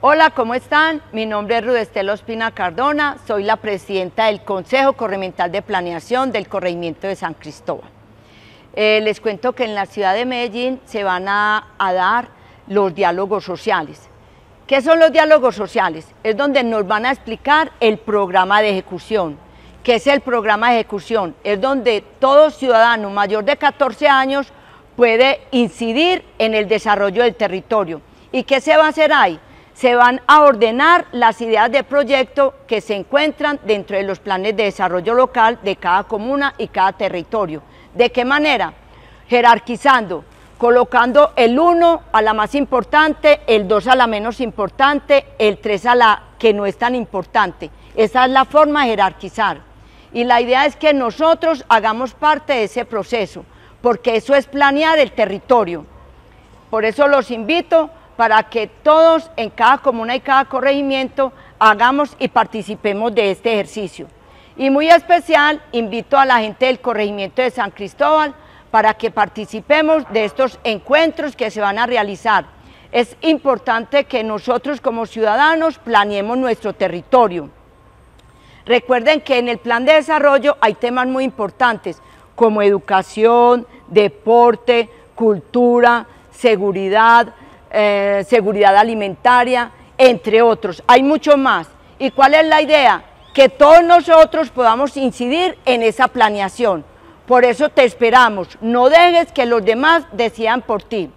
Hola, ¿cómo están? Mi nombre es Rudestela Ospina Cardona, soy la presidenta del Consejo Corremental de Planeación del Corregimiento de San Cristóbal. Eh, les cuento que en la ciudad de Medellín se van a, a dar los diálogos sociales. ¿Qué son los diálogos sociales? Es donde nos van a explicar el programa de ejecución. ¿Qué es el programa de ejecución? Es donde todo ciudadano mayor de 14 años puede incidir en el desarrollo del territorio. ¿Y qué se va a hacer ahí? se van a ordenar las ideas de proyecto que se encuentran dentro de los planes de desarrollo local de cada comuna y cada territorio. ¿De qué manera? Jerarquizando, colocando el 1 a la más importante, el 2 a la menos importante, el 3 a la que no es tan importante. Esa es la forma de jerarquizar. Y la idea es que nosotros hagamos parte de ese proceso, porque eso es planear el territorio. Por eso los invito para que todos en cada comuna y cada corregimiento hagamos y participemos de este ejercicio. Y muy especial, invito a la gente del corregimiento de San Cristóbal para que participemos de estos encuentros que se van a realizar. Es importante que nosotros como ciudadanos planeemos nuestro territorio. Recuerden que en el plan de desarrollo hay temas muy importantes como educación, deporte, cultura, seguridad, eh, seguridad alimentaria, entre otros. Hay mucho más. ¿Y cuál es la idea? Que todos nosotros podamos incidir en esa planeación. Por eso te esperamos. No dejes que los demás decidan por ti.